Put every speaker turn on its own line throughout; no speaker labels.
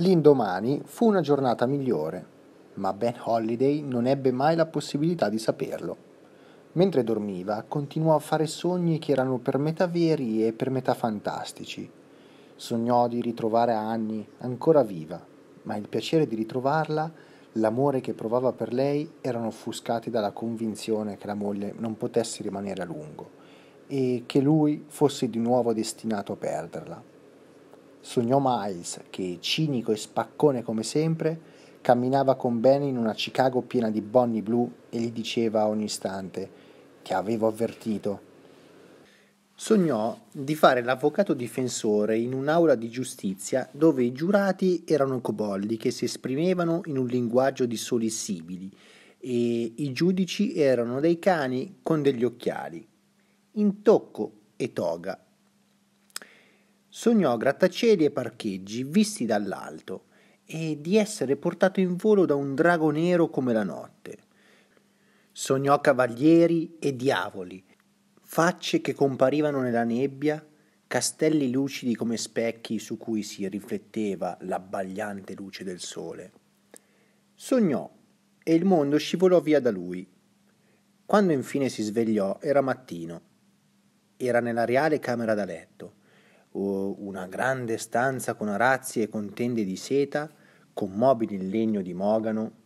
L'indomani fu una giornata migliore, ma Ben Holiday non ebbe mai la possibilità di saperlo. Mentre dormiva, continuò a fare sogni che erano per metà veri e per metà fantastici. Sognò di ritrovare Annie ancora viva, ma il piacere di ritrovarla, l'amore che provava per lei, erano offuscati dalla convinzione che la moglie non potesse rimanere a lungo e che lui fosse di nuovo destinato a perderla. Sognò Miles che, cinico e spaccone come sempre, camminava con Ben in una Chicago piena di Bonnie Blue e gli diceva a ogni istante «Ti avevo avvertito». Sognò di fare l'avvocato difensore in un'aula di giustizia dove i giurati erano coboldi che si esprimevano in un linguaggio di soli sibili e i giudici erano dei cani con degli occhiali, in tocco e toga Sognò grattacieli e parcheggi visti dall'alto e di essere portato in volo da un drago nero come la notte. Sognò cavalieri e diavoli, facce che comparivano nella nebbia, castelli lucidi come specchi su cui si rifletteva l'abbagliante luce del sole. Sognò e il mondo scivolò via da lui. Quando infine si svegliò era mattino. Era nella reale camera da letto o una grande stanza con arazzi e con tende di seta, con mobili in legno di mogano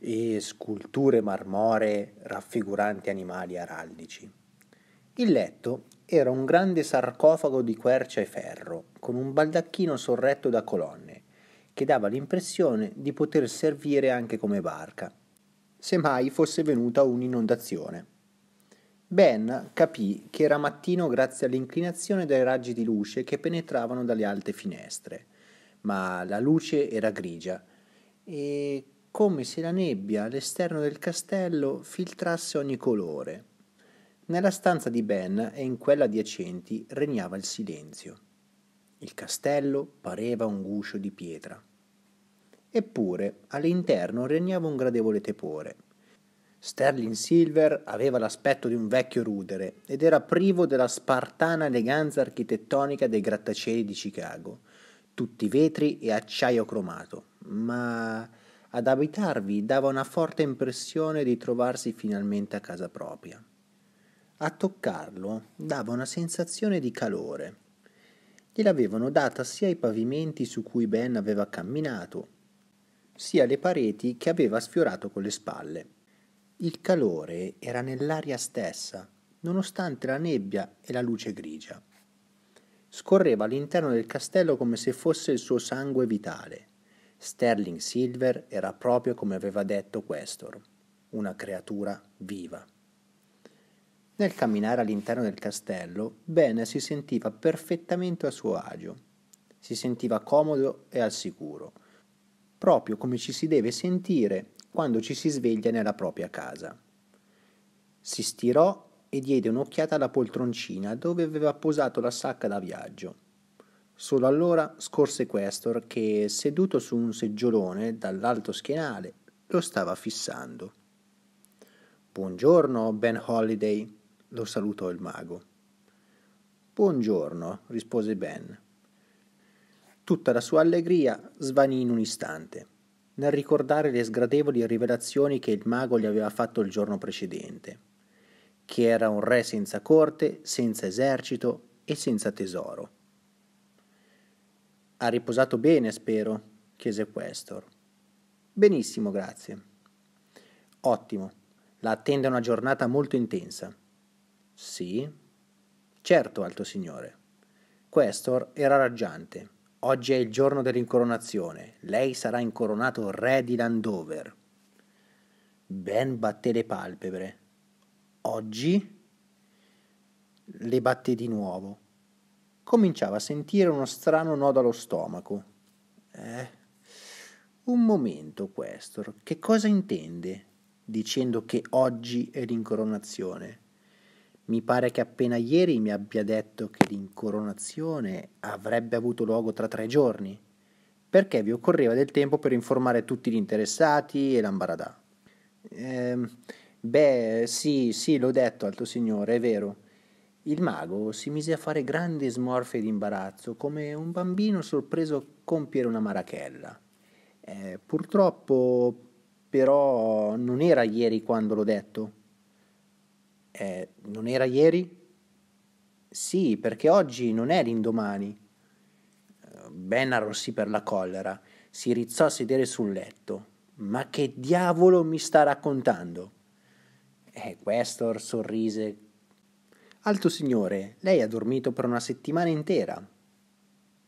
e sculture marmoree raffiguranti animali araldici. Il letto era un grande sarcofago di quercia e ferro, con un baldacchino sorretto da colonne, che dava l'impressione di poter servire anche come barca, se mai fosse venuta un'inondazione. Ben capì che era mattino grazie all'inclinazione dei raggi di luce che penetravano dalle alte finestre, ma la luce era grigia e come se la nebbia all'esterno del castello filtrasse ogni colore. Nella stanza di Ben e in quella adiacenti regnava il silenzio. Il castello pareva un guscio di pietra. Eppure all'interno regnava un gradevole tepore Sterling Silver aveva l'aspetto di un vecchio rudere ed era privo della spartana eleganza architettonica dei grattacieli di Chicago, tutti vetri e acciaio cromato, ma ad abitarvi dava una forte impressione di trovarsi finalmente a casa propria. A toccarlo dava una sensazione di calore. Gliel'avevano data sia i pavimenti su cui Ben aveva camminato, sia le pareti che aveva sfiorato con le spalle il calore era nell'aria stessa, nonostante la nebbia e la luce grigia. Scorreva all'interno del castello come se fosse il suo sangue vitale. Sterling Silver era proprio come aveva detto Questor, una creatura viva. Nel camminare all'interno del castello, Ben si sentiva perfettamente a suo agio. Si sentiva comodo e al sicuro, proprio come ci si deve sentire quando ci si sveglia nella propria casa. Si stirò e diede un'occhiata alla poltroncina dove aveva posato la sacca da viaggio. Solo allora scorse Questor che, seduto su un seggiolone dall'alto schienale, lo stava fissando. Buongiorno, Ben Holiday, lo salutò il mago. Buongiorno, rispose Ben. Tutta la sua allegria svanì in un istante nel ricordare le sgradevoli rivelazioni che il mago gli aveva fatto il giorno precedente, che era un re senza corte, senza esercito e senza tesoro. Ha riposato bene, spero, chiese Questor. Benissimo, grazie. Ottimo, la attende una giornata molto intensa. Sì? Certo, alto signore. Questor era raggiante Oggi è il giorno dell'incoronazione. Lei sarà incoronato re di Landover. Ben batté le palpebre. Oggi le batté di nuovo. Cominciava a sentire uno strano nodo allo stomaco. Eh, un momento, questor. Che cosa intende dicendo che oggi è l'incoronazione? Mi pare che appena ieri mi abbia detto che l'incoronazione avrebbe avuto luogo tra tre giorni, perché vi occorreva del tempo per informare tutti gli interessati e l'ambaradà. Eh, beh, sì, sì, l'ho detto, alto signore, è vero. Il mago si mise a fare grandi smorfie di imbarazzo, come un bambino sorpreso a compiere una marachella. Eh, purtroppo, però, non era ieri quando l'ho detto eh, non era ieri? Sì, perché oggi non è l'indomani. Eh, ben arrossì per la collera, si rizzò a sedere sul letto. Ma che diavolo mi sta raccontando? E eh, Questor sorrise. Alto signore, lei ha dormito per una settimana intera.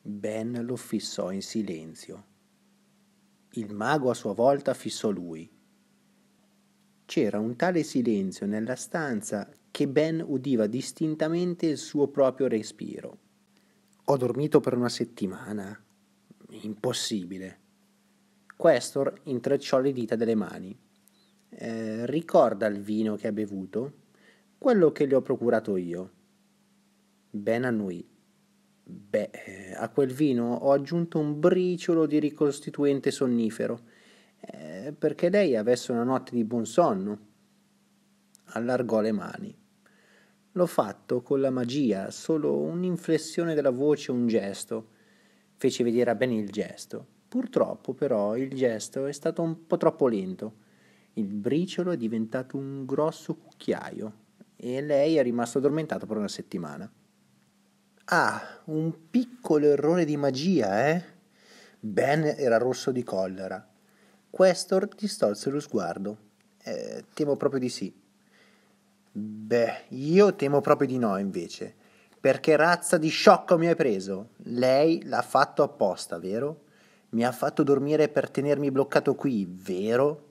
Ben lo fissò in silenzio. Il mago a sua volta fissò lui c'era un tale silenzio nella stanza che Ben udiva distintamente il suo proprio respiro. Ho dormito per una settimana. Impossibile. Questor intrecciò le dita delle mani. Eh, ricorda il vino che ha bevuto? Quello che le ho procurato io. Ben annui. Beh, eh, a quel vino ho aggiunto un briciolo di ricostituente sonnifero eh, perché lei avesse una notte di buon sonno. Allargò le mani. L'ho fatto con la magia, solo un'inflessione della voce, un gesto. Fece vedere a bene il gesto. Purtroppo però il gesto è stato un po' troppo lento. Il briciolo è diventato un grosso cucchiaio e lei è rimasto addormentato per una settimana. Ah, un piccolo errore di magia, eh? Ben era rosso di collera. Questor distolse lo sguardo. Eh, temo proprio di sì. Beh, io temo proprio di no, invece. Perché razza di sciocco mi hai preso? Lei l'ha fatto apposta, vero? Mi ha fatto dormire per tenermi bloccato qui, vero?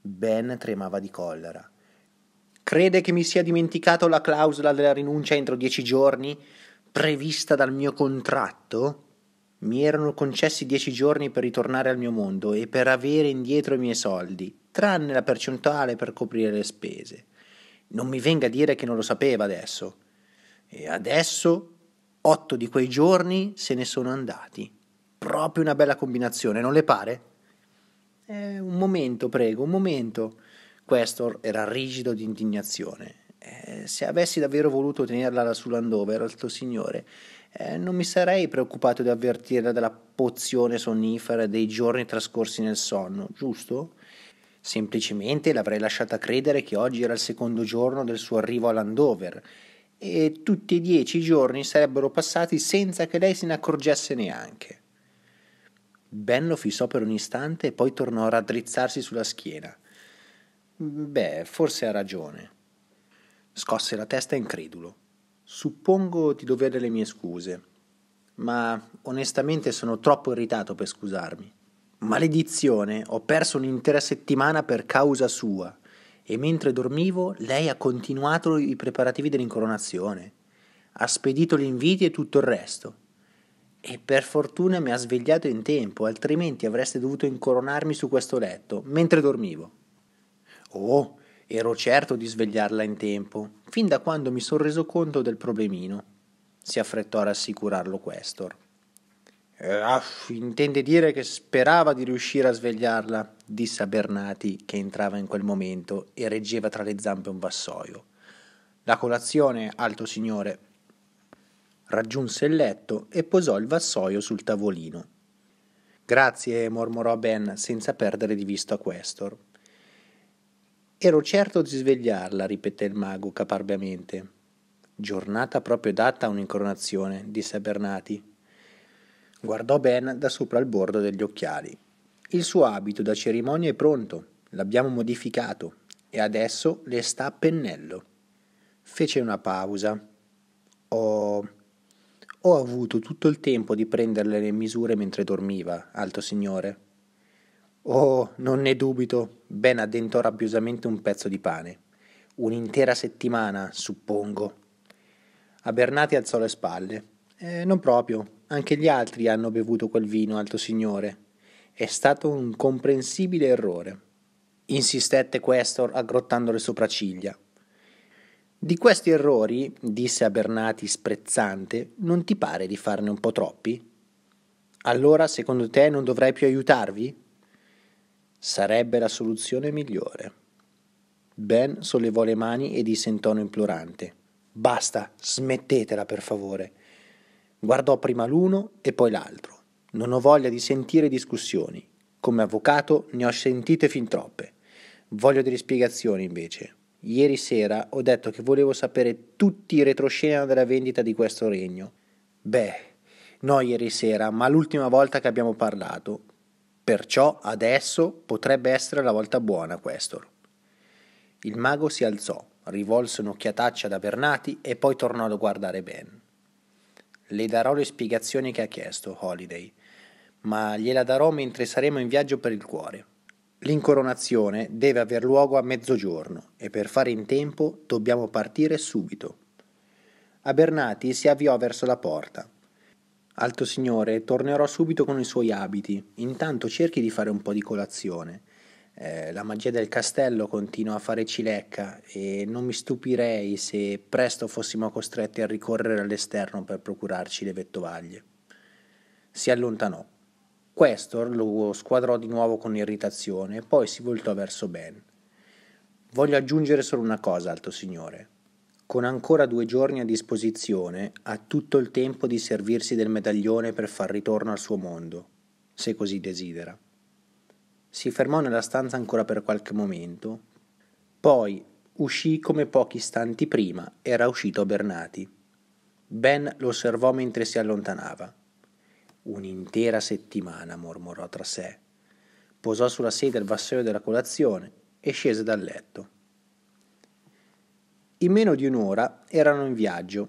Ben tremava di collera. Crede che mi sia dimenticato la clausola della rinuncia entro dieci giorni, prevista dal mio contratto? Mi erano concessi dieci giorni per ritornare al mio mondo e per avere indietro i miei soldi, tranne la percentuale per coprire le spese. Non mi venga a dire che non lo sapeva adesso. E adesso otto di quei giorni se ne sono andati. Proprio una bella combinazione, non le pare? Eh, un momento, prego, un momento. Questor era rigido di indignazione. Eh, se avessi davvero voluto tenerla sull'Andover, alto signore, eh, non mi sarei preoccupato di avvertirla della pozione sonnifera dei giorni trascorsi nel sonno, giusto? Semplicemente l'avrei lasciata credere che oggi era il secondo giorno del suo arrivo a Landover e tutti e dieci giorni sarebbero passati senza che lei se ne accorgesse neanche. Ben lo fissò per un istante e poi tornò a raddrizzarsi sulla schiena. Beh, forse ha ragione. Scosse la testa incredulo. Suppongo di dovere le mie scuse, ma onestamente sono troppo irritato per scusarmi. Maledizione, ho perso un'intera settimana per causa sua e mentre dormivo lei ha continuato i preparativi dell'incoronazione, ha spedito gli inviti e tutto il resto. E per fortuna mi ha svegliato in tempo, altrimenti avreste dovuto incoronarmi su questo letto mentre dormivo. Oh, Ero certo di svegliarla in tempo, fin da quando mi sono reso conto del problemino. Si affrettò a rassicurarlo Questor. Eh, ah, intende dire che sperava di riuscire a svegliarla, disse a Bernati, che entrava in quel momento e reggeva tra le zampe un vassoio. La colazione, alto signore. Raggiunse il letto e posò il vassoio sul tavolino. Grazie, mormorò Ben senza perdere di vista Questor. Ero certo di svegliarla, ripeté il mago caparbiamente. Giornata proprio data a un'incoronazione, disse Bernati. Guardò Ben da sopra il bordo degli occhiali. Il suo abito da cerimonia è pronto, l'abbiamo modificato e adesso le sta a pennello. Fece una pausa. Ho... Ho avuto tutto il tempo di prenderle le misure mentre dormiva, alto signore. Oh, non ne dubito, Ben addentò rabbiosamente un pezzo di pane. Un'intera settimana, suppongo. Abernati alzò le spalle. Eh, non proprio, anche gli altri hanno bevuto quel vino, alto signore. È stato un comprensibile errore. Insistette Questor aggrottando le sopracciglia. Di questi errori, disse Abernati sprezzante, non ti pare di farne un po' troppi? Allora, secondo te, non dovrei più aiutarvi? Sarebbe la soluzione migliore. Ben sollevò le mani e disse in tono implorante: Basta, smettetela per favore. Guardò prima l'uno e poi l'altro. Non ho voglia di sentire discussioni. Come avvocato ne ho sentite fin troppe. Voglio delle spiegazioni invece. Ieri sera ho detto che volevo sapere tutti i retroscena della vendita di questo regno. Beh, no ieri sera, ma l'ultima volta che abbiamo parlato, Perciò adesso potrebbe essere la volta buona, questo. Il mago si alzò, rivolse un'occhiataccia da Bernati e poi tornò a guardare Ben. Le darò le spiegazioni che ha chiesto, Holiday, ma gliela darò mentre saremo in viaggio per il cuore. L'incoronazione deve aver luogo a mezzogiorno e per fare in tempo dobbiamo partire subito. Abernati si avviò verso la porta. Alto signore, tornerò subito con i suoi abiti. Intanto cerchi di fare un po' di colazione. Eh, la magia del castello continua a fare cilecca e non mi stupirei se presto fossimo costretti a ricorrere all'esterno per procurarci le vettovaglie. Si allontanò. Questor lo squadrò di nuovo con irritazione e poi si voltò verso Ben. Voglio aggiungere solo una cosa, alto signore. Con ancora due giorni a disposizione, ha tutto il tempo di servirsi del medaglione per far ritorno al suo mondo, se così desidera. Si fermò nella stanza ancora per qualche momento, poi uscì come pochi istanti prima era uscito Bernati. Ben lo osservò mentre si allontanava. Un'intera settimana, mormorò tra sé. Posò sulla sedia il vassoio della colazione e scese dal letto. In meno di un'ora erano in viaggio.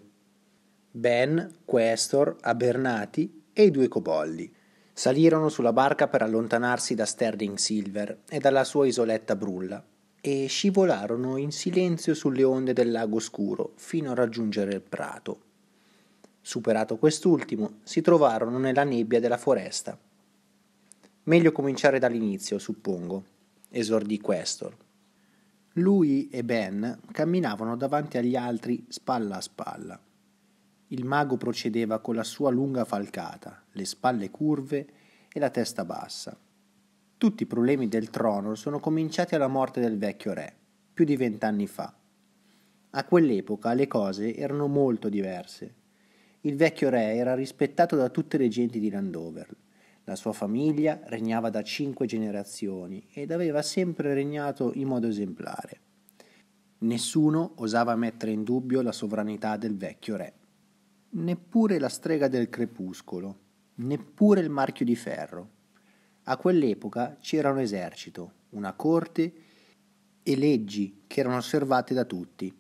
Ben, Questor, Abernati e i due cobolli. Salirono sulla barca per allontanarsi da Sterling Silver e dalla sua isoletta brulla e scivolarono in silenzio sulle onde del lago scuro fino a raggiungere il prato. Superato quest'ultimo, si trovarono nella nebbia della foresta. Meglio cominciare dall'inizio, suppongo, esordì Questor. Lui e Ben camminavano davanti agli altri spalla a spalla. Il mago procedeva con la sua lunga falcata, le spalle curve e la testa bassa. Tutti i problemi del trono sono cominciati alla morte del vecchio re, più di vent'anni fa. A quell'epoca le cose erano molto diverse. Il vecchio re era rispettato da tutte le genti di Landover la sua famiglia regnava da cinque generazioni ed aveva sempre regnato in modo esemplare. Nessuno osava mettere in dubbio la sovranità del vecchio re, neppure la strega del crepuscolo, neppure il marchio di ferro. A quell'epoca c'era un esercito, una corte e leggi che erano osservate da tutti.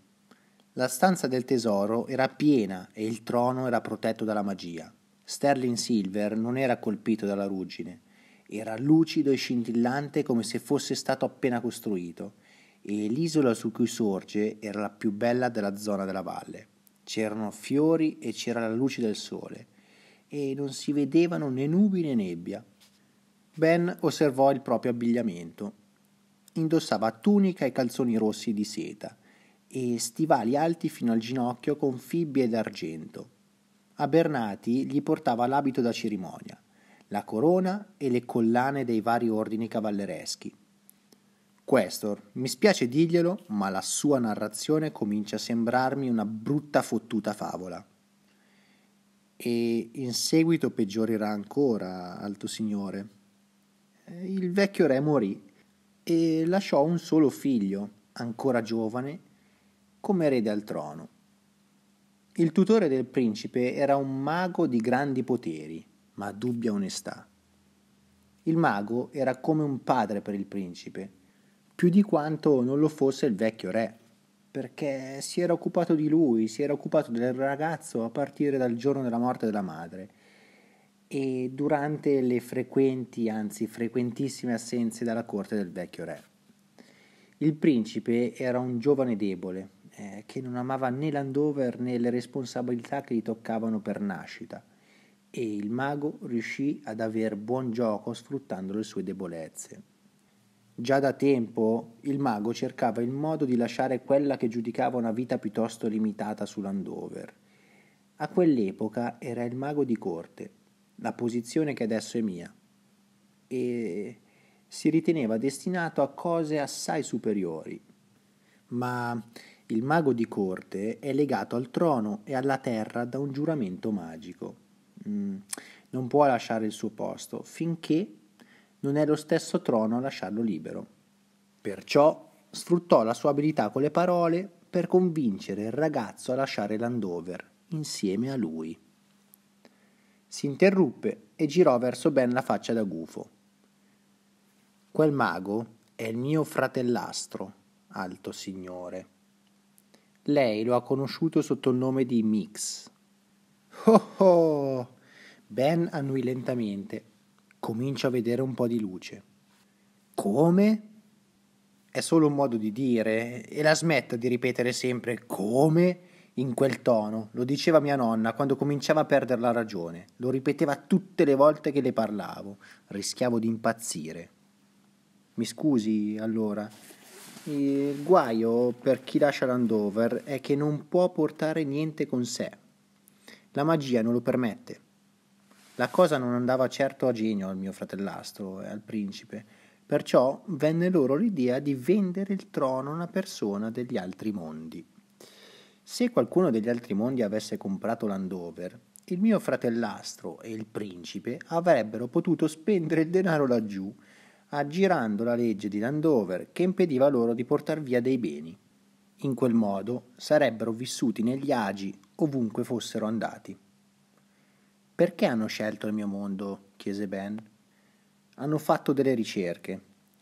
La stanza del tesoro era piena e il trono era protetto dalla magia. Sterling Silver non era colpito dalla ruggine, era lucido e scintillante come se fosse stato appena costruito, e l'isola su cui sorge era la più bella della zona della valle. C'erano fiori e c'era la luce del sole, e non si vedevano né nubi né nebbia. Ben osservò il proprio abbigliamento. Indossava tunica e calzoni rossi di seta e stivali alti fino al ginocchio con fibbie d'argento a Bernati gli portava l'abito da cerimonia, la corona e le collane dei vari ordini cavallereschi. Questor, mi spiace dirglielo, ma la sua narrazione comincia a sembrarmi una brutta fottuta favola. E in seguito peggiorerà ancora, alto signore. Il vecchio re morì e lasciò un solo figlio, ancora giovane, come erede al trono. Il tutore del principe era un mago di grandi poteri, ma dubbia onestà. Il mago era come un padre per il principe, più di quanto non lo fosse il vecchio re, perché si era occupato di lui, si era occupato del ragazzo a partire dal giorno della morte della madre e durante le frequenti, anzi frequentissime assenze dalla corte del vecchio re. Il principe era un giovane debole, eh, che non amava né l'andover né le responsabilità che gli toccavano per nascita e il mago riuscì ad aver buon gioco sfruttando le sue debolezze. Già da tempo il mago cercava il modo di lasciare quella che giudicava una vita piuttosto limitata sull'andover. A quell'epoca era il mago di corte, la posizione che adesso è mia, e si riteneva destinato a cose assai superiori. Ma il mago di corte è legato al trono e alla terra da un giuramento magico. Mm, non può lasciare il suo posto finché non è lo stesso trono a lasciarlo libero. Perciò sfruttò la sua abilità con le parole per convincere il ragazzo a lasciare Landover insieme a lui. Si interruppe e girò verso Ben la faccia da gufo. Quel mago è il mio fratellastro, alto signore. Lei lo ha conosciuto sotto il nome di Mix. Oh oh! Ben annui lentamente. Comincio a vedere un po' di luce. Come? È solo un modo di dire e la smetta di ripetere sempre come in quel tono. Lo diceva mia nonna quando cominciava a perdere la ragione. Lo ripeteva tutte le volte che le parlavo. Rischiavo di impazzire. Mi scusi allora. Il guaio per chi lascia l'Andover è che non può portare niente con sé. La magia non lo permette. La cosa non andava certo a genio al mio fratellastro e al principe, perciò venne loro l'idea di vendere il trono a una persona degli altri mondi. Se qualcuno degli altri mondi avesse comprato l'Andover, il mio fratellastro e il principe avrebbero potuto spendere il denaro laggiù aggirando la legge di Landover che impediva loro di portare via dei beni. In quel modo sarebbero vissuti negli agi ovunque fossero andati. Perché hanno scelto il mio mondo? chiese Ben. Hanno fatto delle ricerche.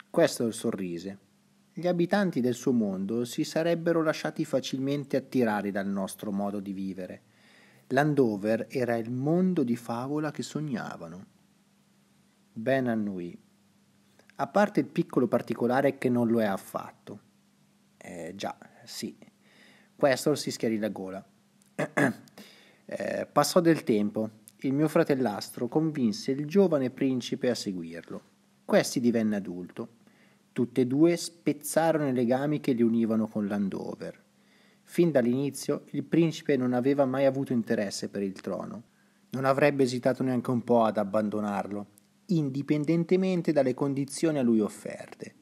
Questo sorrise. Gli abitanti del suo mondo si sarebbero lasciati facilmente attirare dal nostro modo di vivere. Landover era il mondo di favola che sognavano. Ben annui a parte il piccolo particolare che non lo è affatto. Eh, già, sì. Questo si schiarì la gola. eh, passò del tempo. Il mio fratellastro convinse il giovane principe a seguirlo. Questi divenne adulto. Tutte e due spezzarono i legami che li univano con l'Andover. Fin dall'inizio il principe non aveva mai avuto interesse per il trono. Non avrebbe esitato neanche un po' ad abbandonarlo, indipendentemente dalle condizioni a lui offerte,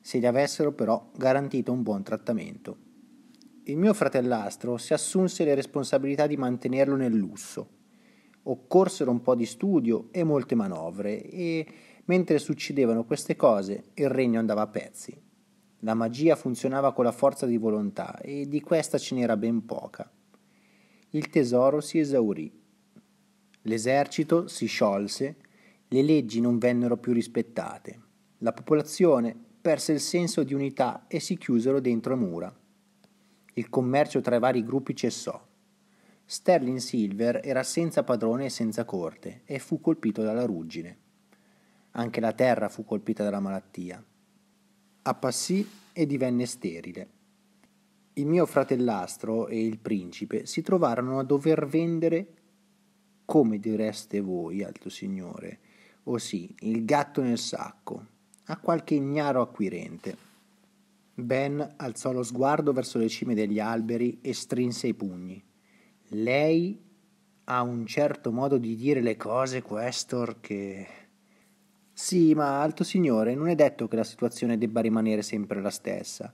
se gli avessero però garantito un buon trattamento. Il mio fratellastro si assunse le responsabilità di mantenerlo nel lusso. Occorsero un po' di studio e molte manovre e mentre succedevano queste cose il regno andava a pezzi. La magia funzionava con la forza di volontà e di questa ce n'era ben poca. Il tesoro si esaurì. L'esercito si sciolse le leggi non vennero più rispettate. La popolazione perse il senso di unità e si chiusero dentro mura. Il commercio tra i vari gruppi cessò. Sterling Silver era senza padrone e senza corte e fu colpito dalla ruggine. Anche la terra fu colpita dalla malattia. Appassì e divenne sterile. Il mio fratellastro e il principe si trovarono a dover vendere, come direste voi, alto signore, o oh sì, il gatto nel sacco, a qualche ignaro acquirente. Ben alzò lo sguardo verso le cime degli alberi e strinse i pugni. Lei ha un certo modo di dire le cose, Questor, che... Sì, ma alto signore, non è detto che la situazione debba rimanere sempre la stessa.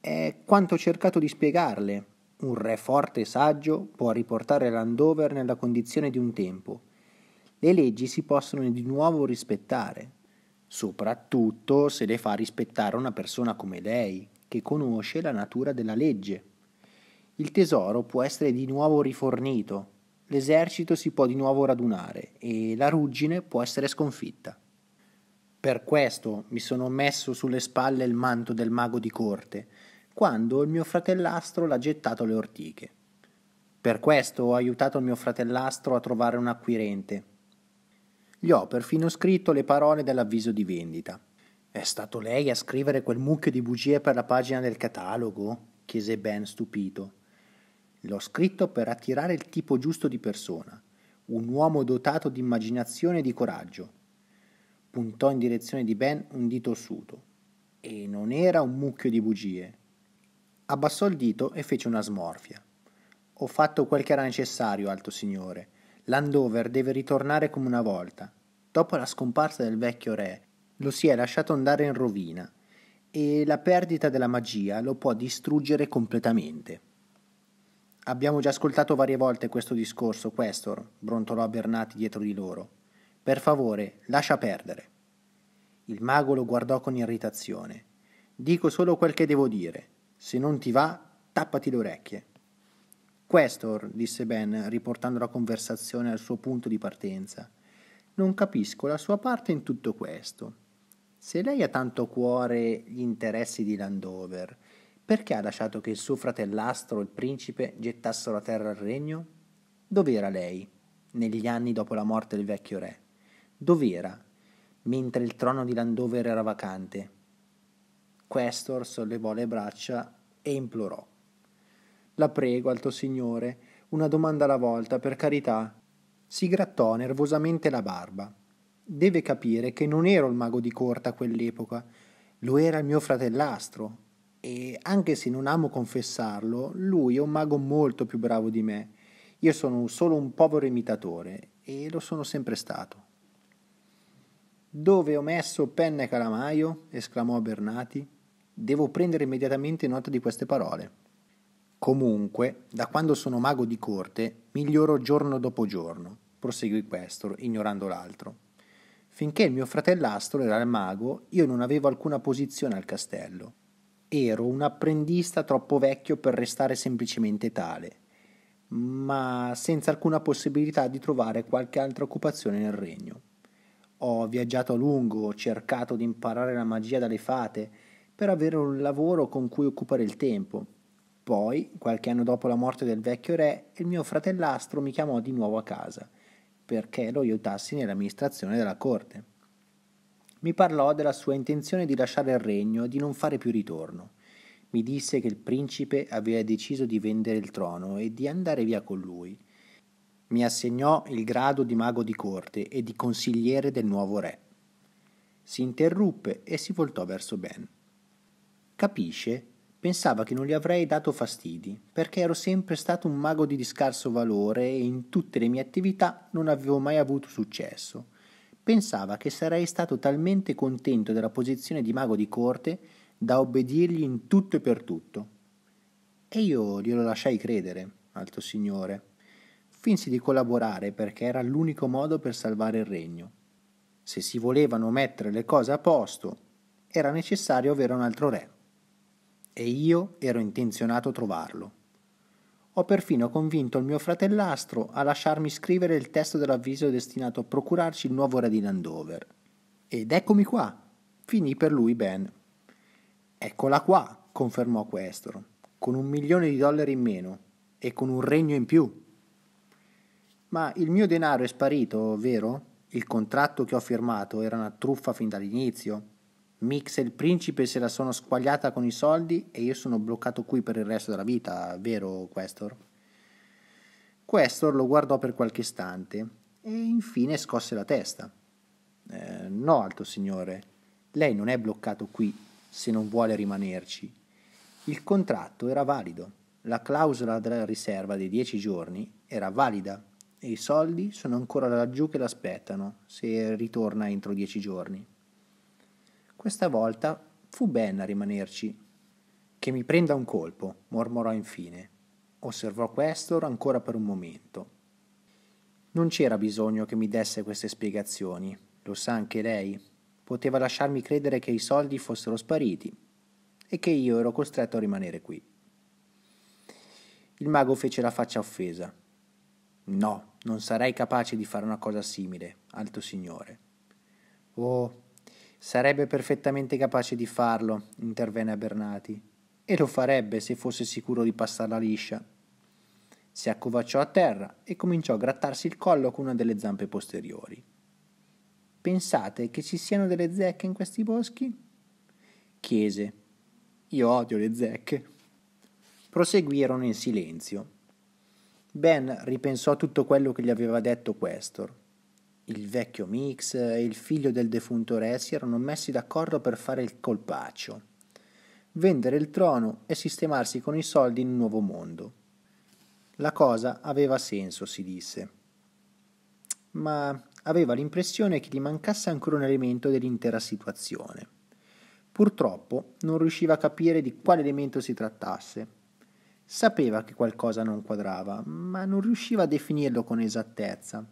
È quanto ho cercato di spiegarle. Un re forte e saggio può riportare l'Andover nella condizione di un tempo le leggi si possono di nuovo rispettare, soprattutto se le fa rispettare una persona come lei, che conosce la natura della legge. Il tesoro può essere di nuovo rifornito, l'esercito si può di nuovo radunare e la ruggine può essere sconfitta. Per questo mi sono messo sulle spalle il manto del mago di corte, quando il mio fratellastro l'ha gettato alle ortiche. Per questo ho aiutato il mio fratellastro a trovare un acquirente, gli ho perfino scritto le parole dell'avviso di vendita. È stato lei a scrivere quel mucchio di bugie per la pagina del catalogo? chiese Ben stupito. L'ho scritto per attirare il tipo giusto di persona, un uomo dotato di immaginazione e di coraggio. Puntò in direzione di Ben un dito ossuto. E non era un mucchio di bugie. Abbassò il dito e fece una smorfia. Ho fatto quel che era necessario, alto signore l'Andover deve ritornare come una volta. Dopo la scomparsa del vecchio re, lo si è lasciato andare in rovina e la perdita della magia lo può distruggere completamente. Abbiamo già ascoltato varie volte questo discorso, Questor, brontolò Bernati dietro di loro. Per favore, lascia perdere. Il mago lo guardò con irritazione. Dico solo quel che devo dire. Se non ti va, tappati le orecchie. Questor, disse Ben, riportando la conversazione al suo punto di partenza, non capisco la sua parte in tutto questo. Se lei ha tanto a cuore gli interessi di Landover, perché ha lasciato che il suo fratellastro, il principe, gettassero a terra il regno? Dov'era lei, negli anni dopo la morte del vecchio re? Dov'era, mentre il trono di Landover era vacante? Questor sollevò le braccia e implorò. La prego, alto signore, una domanda alla volta, per carità. Si grattò nervosamente la barba. Deve capire che non ero il mago di corte a quell'epoca, lo era il mio fratellastro. E anche se non amo confessarlo, lui è un mago molto più bravo di me. Io sono solo un povero imitatore e lo sono sempre stato. Dove ho messo penna e calamaio? esclamò Bernati. Devo prendere immediatamente nota di queste parole. Comunque, da quando sono mago di corte, miglioro giorno dopo giorno, proseguì questo, ignorando l'altro. Finché il mio fratellastro era il mago, io non avevo alcuna posizione al castello. Ero un apprendista troppo vecchio per restare semplicemente tale, ma senza alcuna possibilità di trovare qualche altra occupazione nel regno. Ho viaggiato a lungo, ho cercato di imparare la magia dalle fate per avere un lavoro con cui occupare il tempo, poi, qualche anno dopo la morte del vecchio re, il mio fratellastro mi chiamò di nuovo a casa perché lo aiutassi nell'amministrazione della corte. Mi parlò della sua intenzione di lasciare il regno e di non fare più ritorno. Mi disse che il principe aveva deciso di vendere il trono e di andare via con lui. Mi assegnò il grado di mago di corte e di consigliere del nuovo re. Si interruppe e si voltò verso Ben. Capisce pensava che non gli avrei dato fastidi, perché ero sempre stato un mago di scarso valore e in tutte le mie attività non avevo mai avuto successo. Pensava che sarei stato talmente contento della posizione di mago di corte da obbedirgli in tutto e per tutto. E io glielo lasciai credere, alto signore. Finsi di collaborare perché era l'unico modo per salvare il regno. Se si volevano mettere le cose a posto, era necessario avere un altro re e io ero intenzionato a trovarlo. Ho perfino convinto il mio fratellastro a lasciarmi scrivere il testo dell'avviso destinato a procurarci il nuovo re di Landover. Ed eccomi qua, finì per lui Ben. Eccola qua, confermò Questro, con un milione di dollari in meno e con un regno in più. Ma il mio denaro è sparito, vero? Il contratto che ho firmato era una truffa fin dall'inizio. Mix e il principe se la sono squagliata con i soldi e io sono bloccato qui per il resto della vita, vero Questor? Questor lo guardò per qualche istante e infine scosse la testa. Eh, no, alto signore, lei non è bloccato qui se non vuole rimanerci. Il contratto era valido, la clausola della riserva dei dieci giorni era valida e i soldi sono ancora laggiù che l'aspettano se ritorna entro dieci giorni. Questa volta fu Ben a rimanerci. Che mi prenda un colpo, mormorò infine. Osservò questo ancora per un momento. Non c'era bisogno che mi desse queste spiegazioni, lo sa anche lei. Poteva lasciarmi credere che i soldi fossero spariti e che io ero costretto a rimanere qui. Il mago fece la faccia offesa. No, non sarei capace di fare una cosa simile, alto signore. Oh, Sarebbe perfettamente capace di farlo, intervenne Bernati. E lo farebbe se fosse sicuro di passarla liscia. Si accovacciò a terra e cominciò a grattarsi il collo con una delle zampe posteriori. Pensate che ci siano delle zecche in questi boschi? Chiese. Io odio le zecche. Proseguirono in silenzio. Ben ripensò a tutto quello che gli aveva detto Questor il vecchio Mix e il figlio del defunto re si erano messi d'accordo per fare il colpaccio, vendere il trono e sistemarsi con i soldi in un nuovo mondo. La cosa aveva senso, si disse, ma aveva l'impressione che gli mancasse ancora un elemento dell'intera situazione. Purtroppo non riusciva a capire di quale elemento si trattasse. Sapeva che qualcosa non quadrava, ma non riusciva a definirlo con esattezza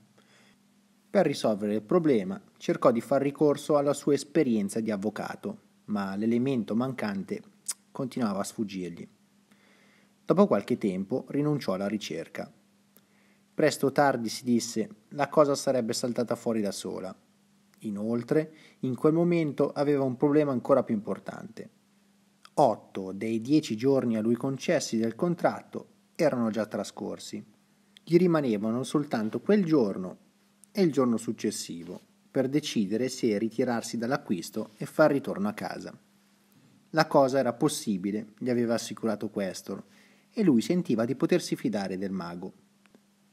per risolvere il problema cercò di far ricorso alla sua esperienza di avvocato, ma l'elemento mancante continuava a sfuggirgli. Dopo qualche tempo rinunciò alla ricerca. Presto o tardi si disse la cosa sarebbe saltata fuori da sola. Inoltre, in quel momento aveva un problema ancora più importante. Otto dei dieci giorni a lui concessi del contratto erano già trascorsi. Gli rimanevano soltanto quel giorno e il giorno successivo, per decidere se ritirarsi dall'acquisto e far ritorno a casa. La cosa era possibile, gli aveva assicurato Questor, e lui sentiva di potersi fidare del mago.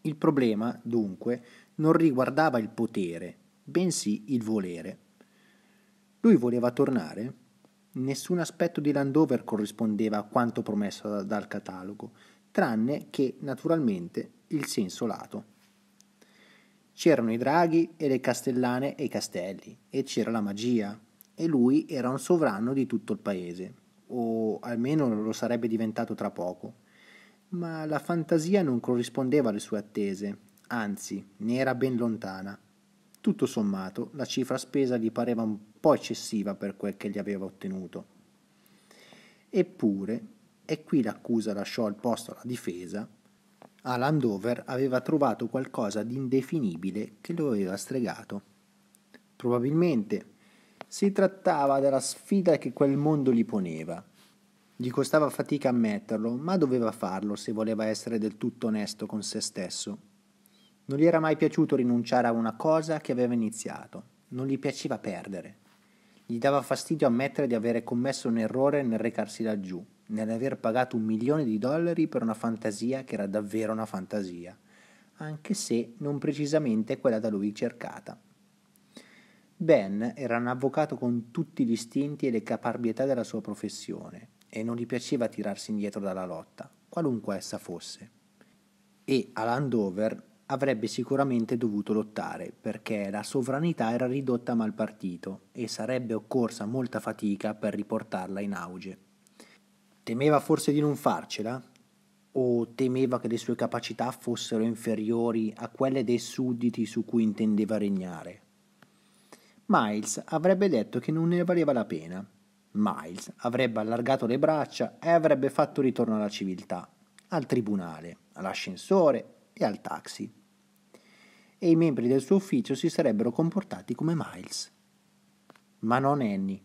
Il problema, dunque, non riguardava il potere, bensì il volere. Lui voleva tornare? Nessun aspetto di Landover corrispondeva a quanto promesso dal catalogo, tranne che, naturalmente, il senso lato. C'erano i draghi e le castellane e i castelli, e c'era la magia, e lui era un sovrano di tutto il paese, o almeno lo sarebbe diventato tra poco. Ma la fantasia non corrispondeva alle sue attese, anzi, ne era ben lontana. Tutto sommato, la cifra spesa gli pareva un po' eccessiva per quel che gli aveva ottenuto. Eppure, e qui l'accusa lasciò al posto la difesa, a Landover aveva trovato qualcosa di indefinibile che lo aveva stregato. Probabilmente si trattava della sfida che quel mondo gli poneva. Gli costava fatica ammetterlo, ma doveva farlo se voleva essere del tutto onesto con se stesso. Non gli era mai piaciuto rinunciare a una cosa che aveva iniziato, non gli piaceva perdere. Gli dava fastidio ammettere di avere commesso un errore nel recarsi laggiù, nell'aver pagato un milione di dollari per una fantasia che era davvero una fantasia, anche se non precisamente quella da lui cercata. Ben era un avvocato con tutti gli istinti e le caparbietà della sua professione e non gli piaceva tirarsi indietro dalla lotta, qualunque essa fosse. E a Landover avrebbe sicuramente dovuto lottare perché la sovranità era ridotta a mal partito e sarebbe occorsa molta fatica per riportarla in auge. Temeva forse di non farcela? O temeva che le sue capacità fossero inferiori a quelle dei sudditi su cui intendeva regnare? Miles avrebbe detto che non ne valeva la pena. Miles avrebbe allargato le braccia e avrebbe fatto ritorno alla civiltà, al tribunale, all'ascensore e al taxi. E i membri del suo ufficio si sarebbero comportati come Miles. Ma non Annie.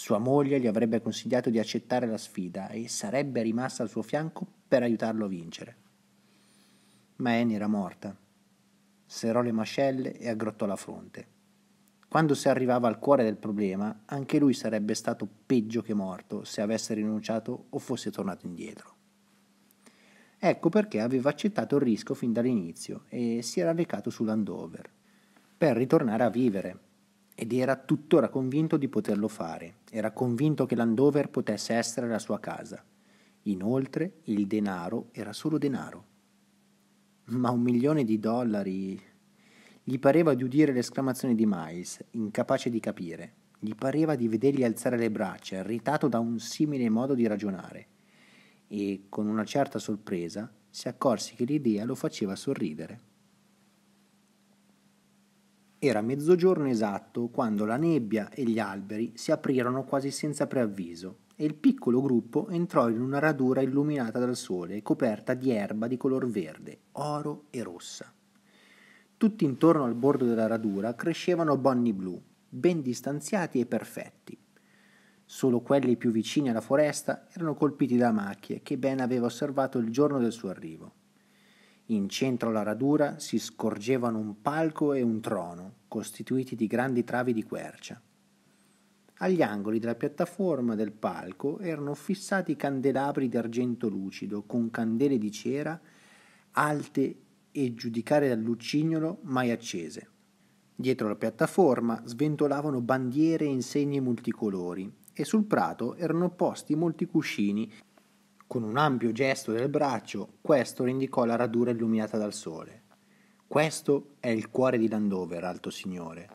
Sua moglie gli avrebbe consigliato di accettare la sfida e sarebbe rimasta al suo fianco per aiutarlo a vincere. Ma Annie era morta. Serrò le mascelle e aggrottò la fronte. Quando si arrivava al cuore del problema, anche lui sarebbe stato peggio che morto se avesse rinunciato o fosse tornato indietro. Ecco perché aveva accettato il rischio fin dall'inizio e si era recato su Landover, per ritornare a vivere, ed era tuttora convinto di poterlo fare. Era convinto che l'Andover potesse essere la sua casa. Inoltre, il denaro era solo denaro. Ma un milione di dollari... Gli pareva di udire l'esclamazione di Miles, incapace di capire. Gli pareva di vedergli alzare le braccia, irritato da un simile modo di ragionare. E, con una certa sorpresa, si accorse che l'idea lo faceva sorridere. Era mezzogiorno esatto quando la nebbia e gli alberi si aprirono quasi senza preavviso e il piccolo gruppo entrò in una radura illuminata dal sole e coperta di erba di color verde, oro e rossa. Tutti intorno al bordo della radura crescevano bonni blu, ben distanziati e perfetti. Solo quelli più vicini alla foresta erano colpiti da macchie che Ben aveva osservato il giorno del suo arrivo. In centro alla radura si scorgevano un palco e un trono, costituiti di grandi travi di quercia. Agli angoli della piattaforma del palco erano fissati candelabri d'argento lucido con candele di cera alte e giudicare dal lucignolo mai accese. Dietro la piattaforma sventolavano bandiere e insegne multicolori e sul prato erano posti molti cuscini con un ampio gesto del braccio, questo indicò la radura illuminata dal sole. Questo è il cuore di Landover, alto signore,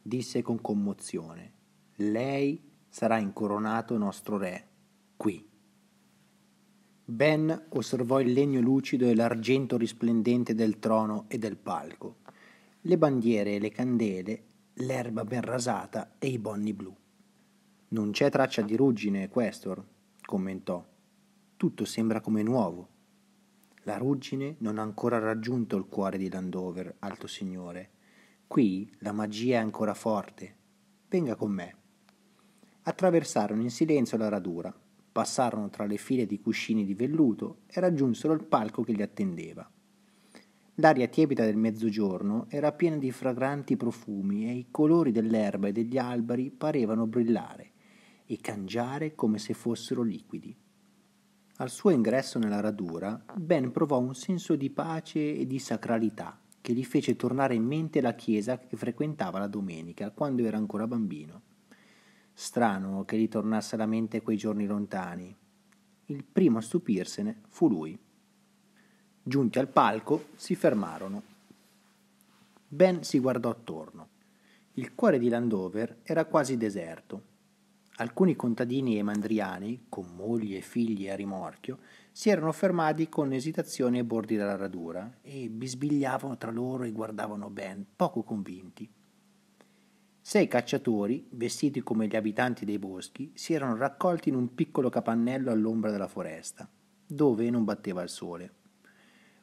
disse con commozione. Lei sarà incoronato nostro re, qui. Ben osservò il legno lucido e l'argento risplendente del trono e del palco, le bandiere e le candele, l'erba ben rasata e i bonni blu. Non c'è traccia di ruggine, questor, commentò tutto sembra come nuovo. La ruggine non ha ancora raggiunto il cuore di Landover, alto signore. Qui la magia è ancora forte. Venga con me. Attraversarono in silenzio la radura, passarono tra le file di cuscini di velluto e raggiunsero il palco che li attendeva. L'aria tiepida del mezzogiorno era piena di fragranti profumi e i colori dell'erba e degli alberi parevano brillare e cangiare come se fossero liquidi. Al suo ingresso nella radura, Ben provò un senso di pace e di sacralità che gli fece tornare in mente la chiesa che frequentava la domenica quando era ancora bambino. Strano che gli tornasse alla mente quei giorni lontani. Il primo a stupirsene fu lui. Giunti al palco, si fermarono. Ben si guardò attorno. Il cuore di Landover era quasi deserto. Alcuni contadini e mandriani, con moglie e figli a rimorchio, si erano fermati con esitazione ai bordi della radura e bisbigliavano tra loro e guardavano Ben, poco convinti. Sei cacciatori, vestiti come gli abitanti dei boschi, si erano raccolti in un piccolo capannello all'ombra della foresta, dove non batteva il sole.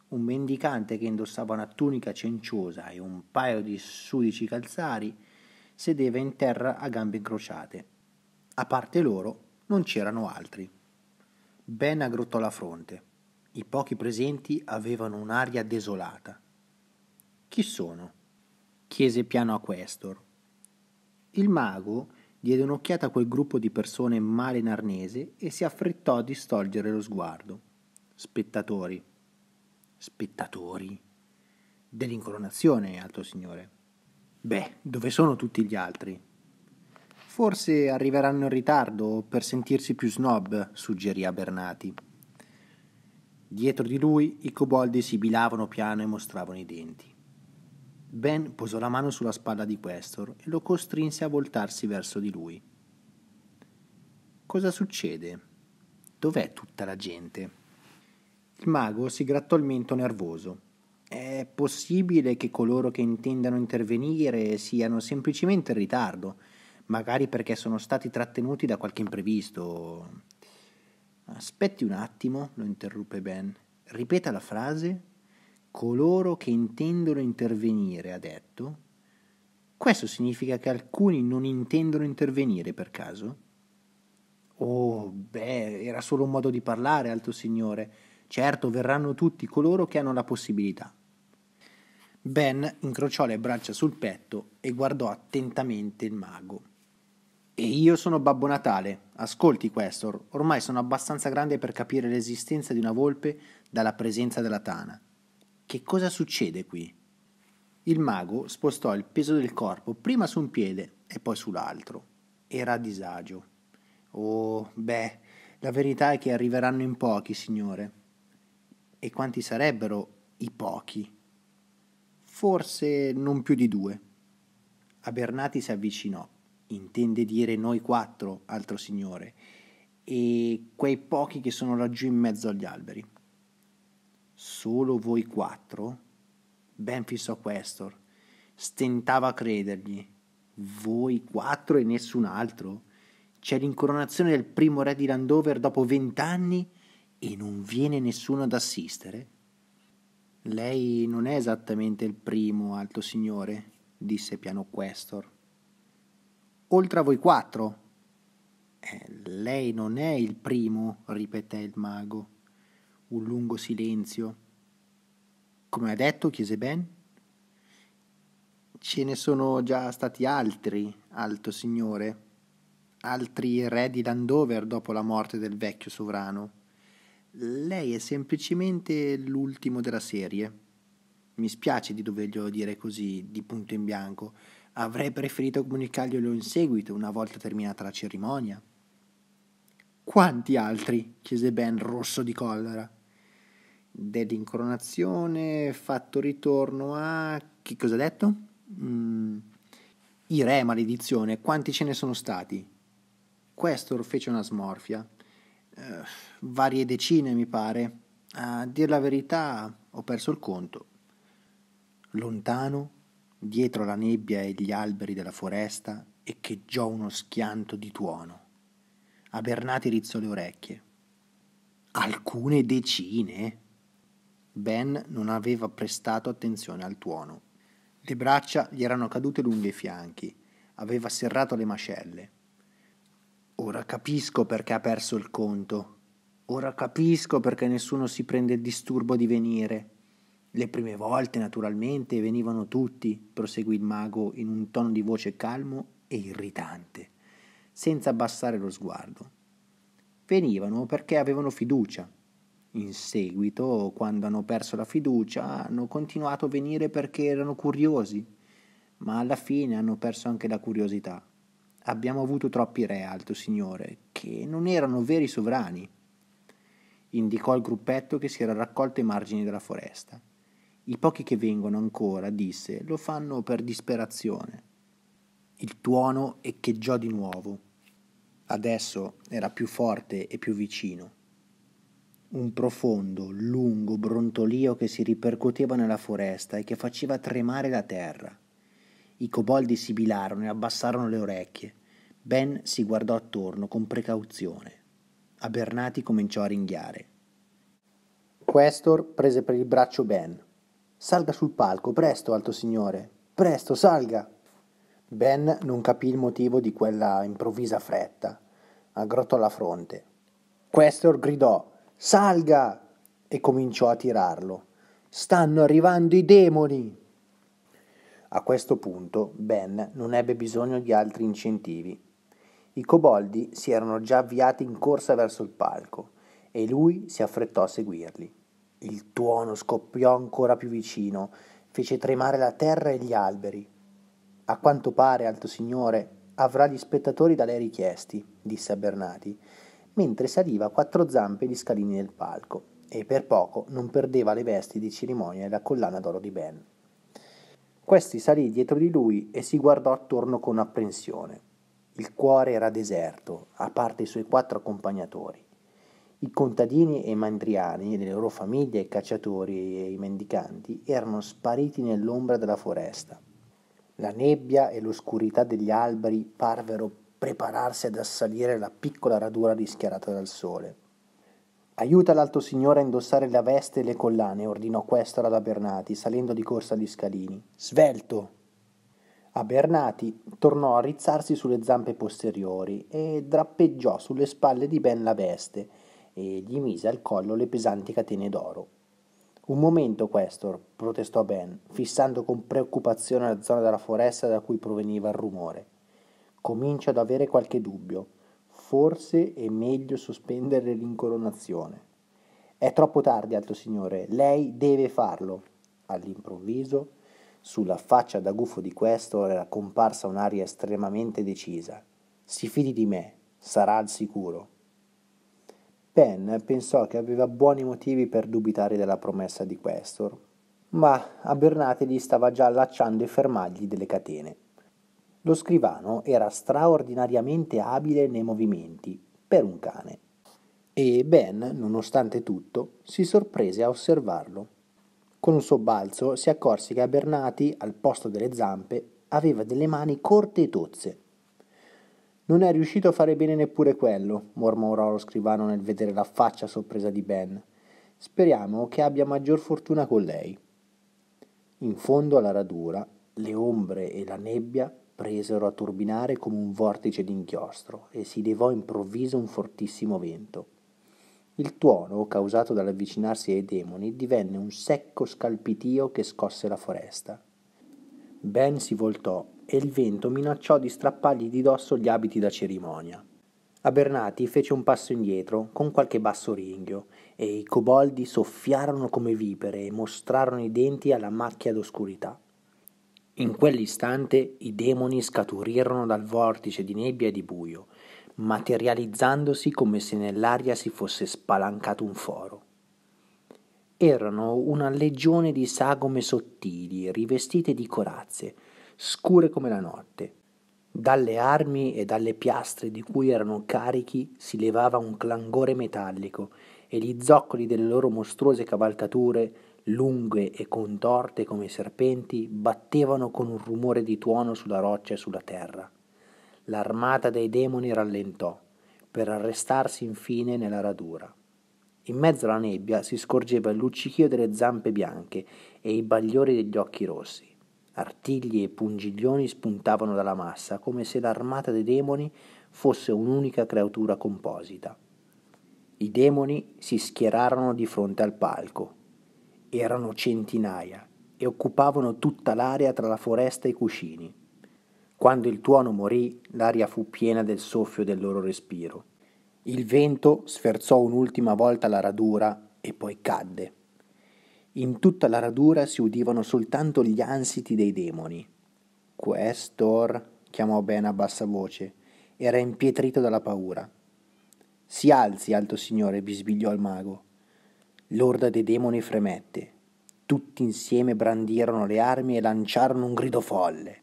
Un mendicante che indossava una tunica cenciosa e un paio di sudici calzari sedeva in terra a gambe incrociate a parte loro non c'erano altri. Ben aggrottò la fronte. I pochi presenti avevano un'aria desolata. Chi sono? chiese piano a Questor. Il mago diede un'occhiata a quel gruppo di persone male in arnese e si affrettò a distolgere lo sguardo. Spettatori. Spettatori. Dell'incoronazione, alto signore. Beh, dove sono tutti gli altri? Forse arriveranno in ritardo per sentirsi più snob, suggerì a Bernati. Dietro di lui i coboldi sibilavano piano e mostravano i denti. Ben posò la mano sulla spalla di Questor e lo costrinse a voltarsi verso di lui. Cosa succede? Dov'è tutta la gente? Il mago si grattò il mento nervoso. È possibile che coloro che intendano intervenire siano semplicemente in ritardo magari perché sono stati trattenuti da qualche imprevisto. Aspetti un attimo, lo interruppe Ben. Ripeta la frase. Coloro che intendono intervenire, ha detto. Questo significa che alcuni non intendono intervenire per caso? Oh, beh, era solo un modo di parlare, alto signore. Certo, verranno tutti coloro che hanno la possibilità. Ben incrociò le braccia sul petto e guardò attentamente il mago. E io sono Babbo Natale. Ascolti questo, ormai sono abbastanza grande per capire l'esistenza di una volpe dalla presenza della tana. Che cosa succede qui? Il mago spostò il peso del corpo prima su un piede e poi sull'altro. Era a disagio. Oh, beh, la verità è che arriveranno in pochi, signore. E quanti sarebbero i pochi? Forse non più di due. Abernati si avvicinò intende dire noi quattro, altro Signore, e quei pochi che sono laggiù in mezzo agli alberi. Solo voi quattro? Ben fissò Questor. Stentava a credergli. Voi quattro e nessun altro? C'è l'incoronazione del primo re di Landover dopo vent'anni e non viene nessuno ad assistere? Lei non è esattamente il primo, alto signore, disse piano Questor oltre a voi quattro. Eh, lei non è il primo, ripeté il mago. Un lungo silenzio. Come ha detto, chiese Ben. Ce ne sono già stati altri, alto signore, altri re di Landover dopo la morte del vecchio sovrano. Lei è semplicemente l'ultimo della serie. Mi spiace di doverglielo dire così, di punto in bianco Avrei preferito comunicarglielo in seguito, una volta terminata la cerimonia. Quanti altri? chiese Ben rosso di collera. Dell'incoronazione, fatto ritorno a... Che cosa ha detto? Mm. I re, maledizione, quanti ce ne sono stati? Questor fece una smorfia. Uh, varie decine, mi pare. A dir la verità, ho perso il conto. Lontano dietro la nebbia e gli alberi della foresta echeggiò uno schianto di tuono. A Bernati rizzò le orecchie. Alcune decine? Ben non aveva prestato attenzione al tuono. Le braccia gli erano cadute lungo i fianchi, aveva serrato le mascelle. Ora capisco perché ha perso il conto. Ora capisco perché nessuno si prende il disturbo di venire. Le prime volte, naturalmente, venivano tutti, proseguì il mago in un tono di voce calmo e irritante, senza abbassare lo sguardo. Venivano perché avevano fiducia. In seguito, quando hanno perso la fiducia, hanno continuato a venire perché erano curiosi, ma alla fine hanno perso anche la curiosità. Abbiamo avuto troppi re, alto signore, che non erano veri sovrani. Indicò il gruppetto che si era raccolto ai margini della foresta. I pochi che vengono ancora, disse, lo fanno per disperazione. Il tuono echeggiò di nuovo. Adesso era più forte e più vicino. Un profondo, lungo brontolio che si ripercuoteva nella foresta e che faceva tremare la terra. I coboldi sibilarono e abbassarono le orecchie. Ben si guardò attorno con precauzione. Abernati cominciò a ringhiare. Questor prese per il braccio Ben. Salga sul palco, presto, alto signore. Presto, salga. Ben non capì il motivo di quella improvvisa fretta. Aggrottò la fronte. Questor gridò Salga! e cominciò a tirarlo. Stanno arrivando i demoni! A questo punto Ben non ebbe bisogno di altri incentivi. I coboldi si erano già avviati in corsa verso il palco e lui si affrettò a seguirli. Il tuono scoppiò ancora più vicino, fece tremare la terra e gli alberi. A quanto pare, alto signore, avrà gli spettatori da lei richiesti, disse a Bernati, mentre saliva a quattro zampe gli scalini del palco e per poco non perdeva le vesti di cerimonia e la collana d'oro di Ben. Questi salì dietro di lui e si guardò attorno con apprensione. Il cuore era deserto, a parte i suoi quattro accompagnatori. I contadini e i mandriani, le loro famiglie, i cacciatori e i mendicanti erano spariti nell'ombra della foresta. La nebbia e l'oscurità degli alberi parvero prepararsi ad assalire la piccola radura rischiarata dal sole. Aiuta l'alto signore a indossare la veste e le collane, ordinò questo alla Bernati, salendo di corsa gli scalini. Svelto! A Bernati tornò a rizzarsi sulle zampe posteriori e drappeggiò sulle spalle di Ben la veste, e gli mise al collo le pesanti catene d'oro. Un momento questo, protestò Ben, fissando con preoccupazione la zona della foresta da cui proveniva il rumore. Comincio ad avere qualche dubbio. Forse è meglio sospendere l'incoronazione. È troppo tardi, alto signore, lei deve farlo. All'improvviso, sulla faccia da gufo di questo era comparsa un'aria estremamente decisa. Si fidi di me, sarà al sicuro. Penn pensò che aveva buoni motivi per dubitare della promessa di Questor, ma a gli stava già allacciando i fermagli delle catene. Lo scrivano era straordinariamente abile nei movimenti, per un cane. E Ben, nonostante tutto, si sorprese a osservarlo. Con un sobbalzo si accorse che a Bernati, al posto delle zampe, aveva delle mani corte e tozze, non è riuscito a fare bene neppure quello, mormorò lo scrivano nel vedere la faccia sorpresa di Ben. Speriamo che abbia maggior fortuna con lei. In fondo alla radura, le ombre e la nebbia presero a turbinare come un vortice d'inchiostro e si levò improvviso un fortissimo vento. Il tuono, causato dall'avvicinarsi ai demoni, divenne un secco scalpitio che scosse la foresta. Ben si voltò e il vento minacciò di strappargli di dosso gli abiti da cerimonia. Abernati fece un passo indietro con qualche basso ringhio e i coboldi soffiarono come vipere e mostrarono i denti alla macchia d'oscurità. In quell'istante i demoni scaturirono dal vortice di nebbia e di buio, materializzandosi come se nell'aria si fosse spalancato un foro. Erano una legione di sagome sottili, rivestite di corazze, scure come la notte. Dalle armi e dalle piastre di cui erano carichi si levava un clangore metallico e gli zoccoli delle loro mostruose cavalcature, lunghe e contorte come serpenti, battevano con un rumore di tuono sulla roccia e sulla terra. L'armata dei demoni rallentò, per arrestarsi infine nella radura. In mezzo alla nebbia si scorgeva il luccichio delle zampe bianche e i bagliori degli occhi rossi. Artigli e pungiglioni spuntavano dalla massa, come se l'armata dei demoni fosse un'unica creatura composita. I demoni si schierarono di fronte al palco. Erano centinaia e occupavano tutta l'area tra la foresta e i cuscini. Quando il tuono morì, l'aria fu piena del soffio del loro respiro. Il vento sferzò un'ultima volta la radura e poi cadde. In tutta la radura si udivano soltanto gli ansiti dei demoni. Questor, chiamò Ben a bassa voce, era impietrito dalla paura. Si alzi, alto signore, bisbigliò il mago. L'orda dei demoni fremette. Tutti insieme brandirono le armi e lanciarono un grido folle.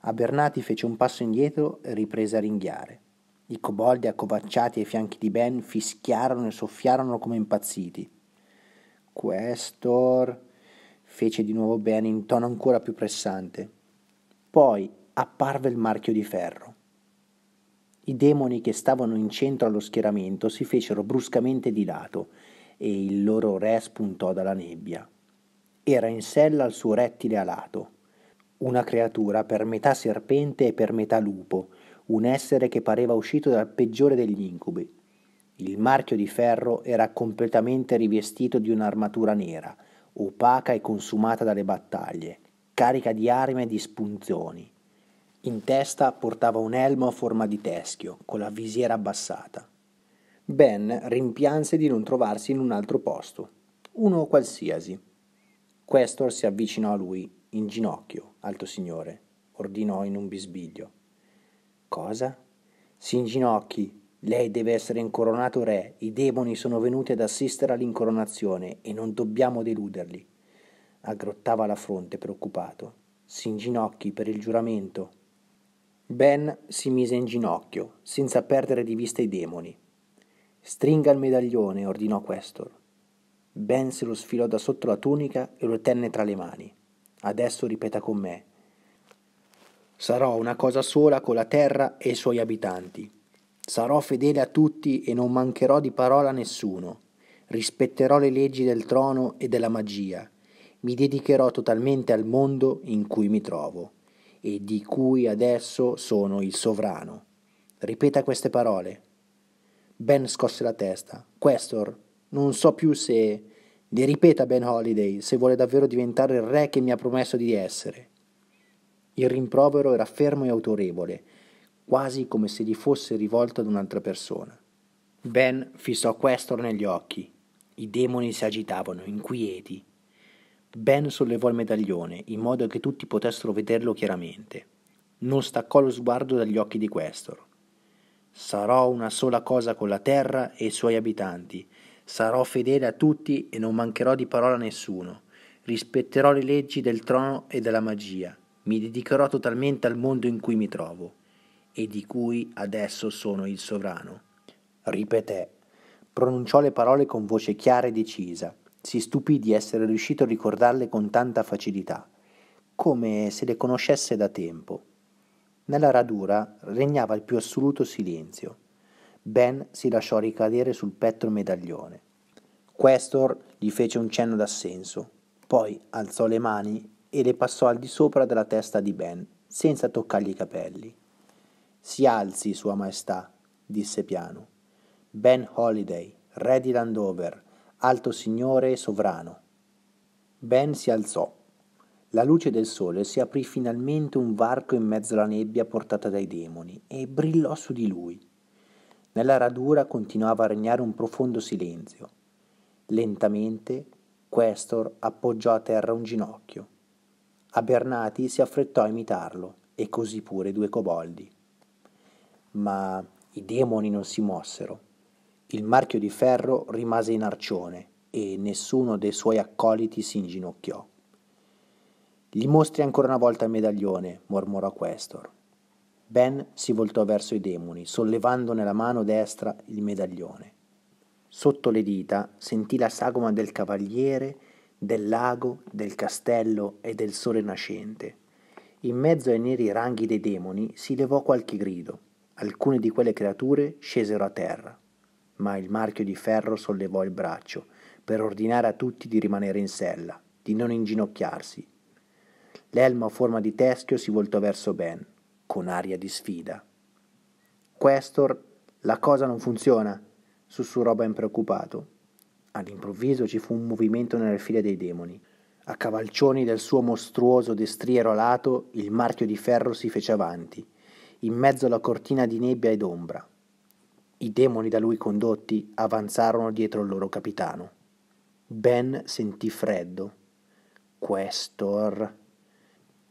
Abernati fece un passo indietro e riprese a ringhiare. I coboldi accovacciati ai fianchi di Ben fischiarono e soffiarono come impazziti. Questor, fece di nuovo bene in tono ancora più pressante. Poi apparve il marchio di ferro. I demoni che stavano in centro allo schieramento si fecero bruscamente di lato e il loro re spuntò dalla nebbia. Era in sella il suo rettile alato, una creatura per metà serpente e per metà lupo, un essere che pareva uscito dal peggiore degli incubi. Il marchio di ferro era completamente rivestito di un'armatura nera, opaca e consumata dalle battaglie, carica di armi e di spunzoni. In testa portava un elmo a forma di teschio, con la visiera abbassata. Ben rimpianse di non trovarsi in un altro posto, uno qualsiasi. Questor si avvicinò a lui, in ginocchio, alto signore, ordinò in un bisbiglio. Cosa? Si inginocchi, lei deve essere incoronato re, i demoni sono venuti ad assistere all'incoronazione e non dobbiamo deluderli. Aggrottava la fronte preoccupato. Si inginocchi per il giuramento. Ben si mise in ginocchio, senza perdere di vista i demoni. Stringa il medaglione, ordinò Questor. Ben se lo sfilò da sotto la tunica e lo tenne tra le mani. Adesso ripeta con me. Sarò una cosa sola con la terra e i suoi abitanti. Sarò fedele a tutti e non mancherò di parola a nessuno. Rispetterò le leggi del trono e della magia. Mi dedicherò totalmente al mondo in cui mi trovo e di cui adesso sono il sovrano. Ripeta queste parole. Ben scosse la testa. Questor, non so più se... Ne ripeta Ben Holiday se vuole davvero diventare il re che mi ha promesso di essere. Il rimprovero era fermo e autorevole quasi come se gli fosse rivolto ad un'altra persona. Ben fissò Questor negli occhi. I demoni si agitavano, inquieti. Ben sollevò il medaglione in modo che tutti potessero vederlo chiaramente. Non staccò lo sguardo dagli occhi di Questor. Sarò una sola cosa con la terra e i suoi abitanti. Sarò fedele a tutti e non mancherò di parola a nessuno. Rispetterò le leggi del trono e della magia. Mi dedicherò totalmente al mondo in cui mi trovo e di cui adesso sono il sovrano. Ripeté. Pronunciò le parole con voce chiara e decisa. Si stupì di essere riuscito a ricordarle con tanta facilità, come se le conoscesse da tempo. Nella radura regnava il più assoluto silenzio. Ben si lasciò ricadere sul petto medaglione. Questor gli fece un cenno d'assenso, poi alzò le mani e le passò al di sopra della testa di Ben, senza toccargli i capelli. Si alzi, Sua Maestà, disse piano. Ben Holiday, re di Landover, alto signore e sovrano. Ben si alzò. La luce del sole si aprì finalmente un varco in mezzo alla nebbia portata dai demoni e brillò su di lui. Nella radura continuava a regnare un profondo silenzio. Lentamente Questor appoggiò a terra un ginocchio. Abernati si affrettò a imitarlo e così pure due coboldi ma i demoni non si mossero. Il marchio di ferro rimase in arcione e nessuno dei suoi accoliti si inginocchiò. Gli mostri ancora una volta il medaglione, mormorò Questor. Ben si voltò verso i demoni, sollevando nella mano destra il medaglione. Sotto le dita sentì la sagoma del cavaliere, del lago, del castello e del sole nascente. In mezzo ai neri ranghi dei demoni si levò qualche grido. Alcune di quelle creature scesero a terra, ma il marchio di ferro sollevò il braccio per ordinare a tutti di rimanere in sella, di non inginocchiarsi. L'elmo a forma di teschio si voltò verso Ben, con aria di sfida. Questor, la cosa non funziona, sussurrò Ben preoccupato. All'improvviso ci fu un movimento nelle file dei demoni. A cavalcioni del suo mostruoso destriero alato, il marchio di ferro si fece avanti in mezzo alla cortina di nebbia ed ombra. I demoni da lui condotti avanzarono dietro il loro capitano. Ben sentì freddo. Questor.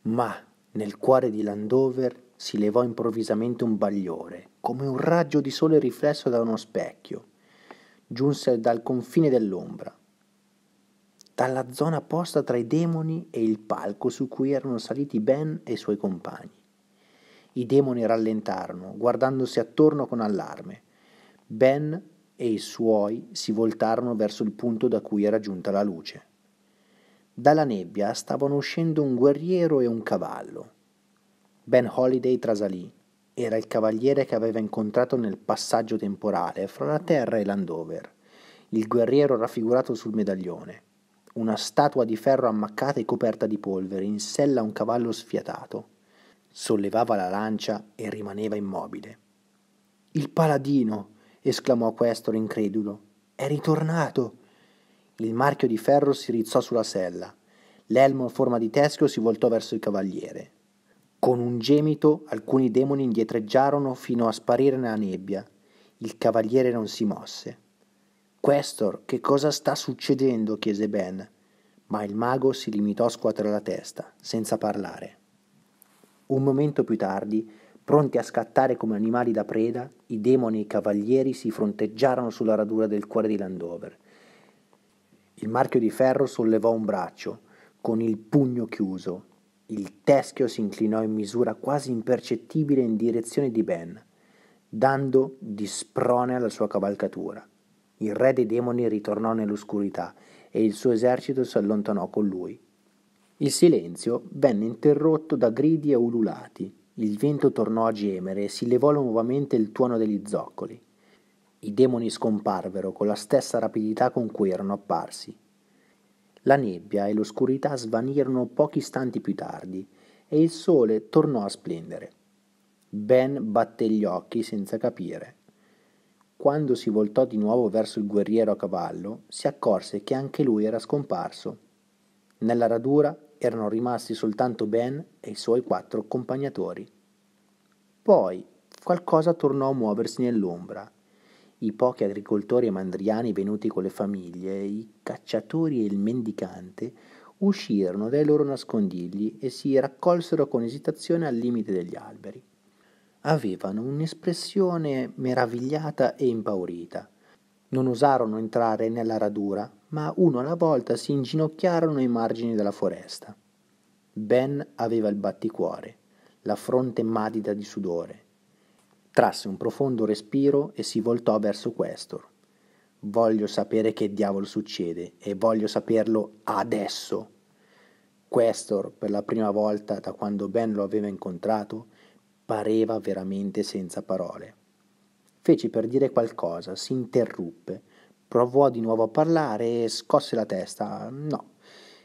Ma nel cuore di Landover si levò improvvisamente un bagliore, come un raggio di sole riflesso da uno specchio. Giunse dal confine dell'ombra, dalla zona posta tra i demoni e il palco su cui erano saliti Ben e i suoi compagni. I demoni rallentarono, guardandosi attorno con allarme. Ben e i suoi si voltarono verso il punto da cui era giunta la luce. Dalla nebbia stavano uscendo un guerriero e un cavallo. Ben Holiday trasalì. Era il cavaliere che aveva incontrato nel passaggio temporale fra la Terra e l'Andover. Il guerriero raffigurato sul medaglione. Una statua di ferro ammaccata e coperta di polvere, in sella a un cavallo sfiatato sollevava la lancia e rimaneva immobile. Il paladino! esclamò questo incredulo. È ritornato! Il marchio di ferro si rizzò sulla sella. L'elmo a forma di teschio si voltò verso il cavaliere. Con un gemito alcuni demoni indietreggiarono fino a sparire nella nebbia. Il cavaliere non si mosse. Questor, che cosa sta succedendo? chiese Ben, ma il mago si limitò a scuotere la testa, senza parlare. Un momento più tardi, pronti a scattare come animali da preda, i demoni e i cavalieri si fronteggiarono sulla radura del cuore di Landover. Il marchio di ferro sollevò un braccio, con il pugno chiuso. Il teschio si inclinò in misura quasi impercettibile in direzione di Ben, dando di sprone alla sua cavalcatura. Il re dei demoni ritornò nell'oscurità e il suo esercito si allontanò con lui. Il silenzio venne interrotto da gridi e ululati. Il vento tornò a gemere e si levò nuovamente il tuono degli zoccoli. I demoni scomparvero con la stessa rapidità con cui erano apparsi. La nebbia e l'oscurità svanirono pochi istanti più tardi e il sole tornò a splendere. Ben batté gli occhi senza capire. Quando si voltò di nuovo verso il guerriero a cavallo, si accorse che anche lui era scomparso. Nella radura erano rimasti soltanto Ben e i suoi quattro accompagnatori. Poi qualcosa tornò a muoversi nell'ombra. I pochi agricoltori e mandriani venuti con le famiglie, i cacciatori e il mendicante uscirono dai loro nascondigli e si raccolsero con esitazione al limite degli alberi. Avevano un'espressione meravigliata e impaurita. Non osarono entrare nella radura, ma uno alla volta si inginocchiarono ai margini della foresta. Ben aveva il batticuore, la fronte madida di sudore. Trasse un profondo respiro e si voltò verso Questor. Voglio sapere che diavolo succede e voglio saperlo adesso. Questor, per la prima volta da quando Ben lo aveva incontrato, pareva veramente senza parole. Fece per dire qualcosa, si interruppe. Provò di nuovo a parlare e scosse la testa. No.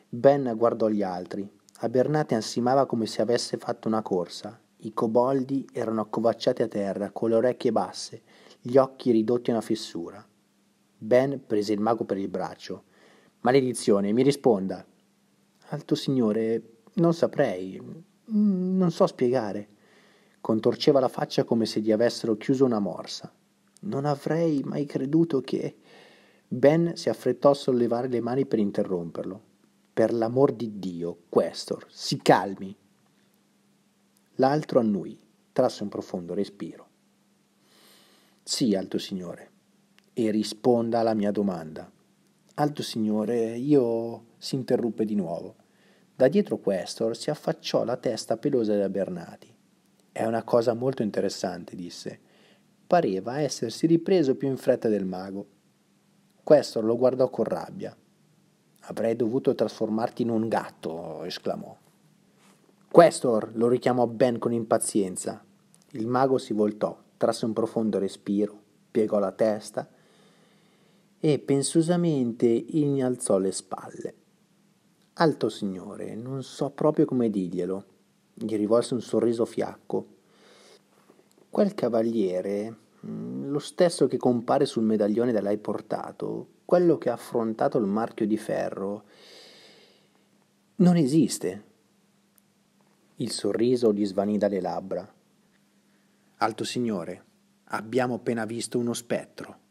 Ben guardò gli altri. A Abernate ansimava come se avesse fatto una corsa. I coboldi erano accovacciati a terra, con le orecchie basse, gli occhi ridotti a una fessura. Ben prese il mago per il braccio. Maledizione, mi risponda. Alto signore, non saprei, non so spiegare. Contorceva la faccia come se gli avessero chiuso una morsa. Non avrei mai creduto che... Ben si affrettò a sollevare le mani per interromperlo. Per l'amor di Dio, Questor, si calmi. L'altro annui, trasse un profondo respiro. Sì, Alto Signore, e risponda alla mia domanda. Alto Signore, io... si interruppe di nuovo. Da dietro Questor si affacciò la testa pelosa della Bernati. È una cosa molto interessante, disse. Pareva essersi ripreso più in fretta del mago. Questo lo guardò con rabbia. Avrei dovuto trasformarti in un gatto, esclamò. Questor, lo richiamò Ben con impazienza. Il mago si voltò, trasse un profondo respiro, piegò la testa e pensosamente innalzò le spalle. Alto signore, non so proprio come dirglielo gli rivolse un sorriso fiacco. Quel cavaliere, mm, lo stesso che compare sul medaglione da lei portato, quello che ha affrontato il marchio di ferro, non esiste. Il sorriso gli svanì dalle labbra. Alto Signore, abbiamo appena visto uno spettro.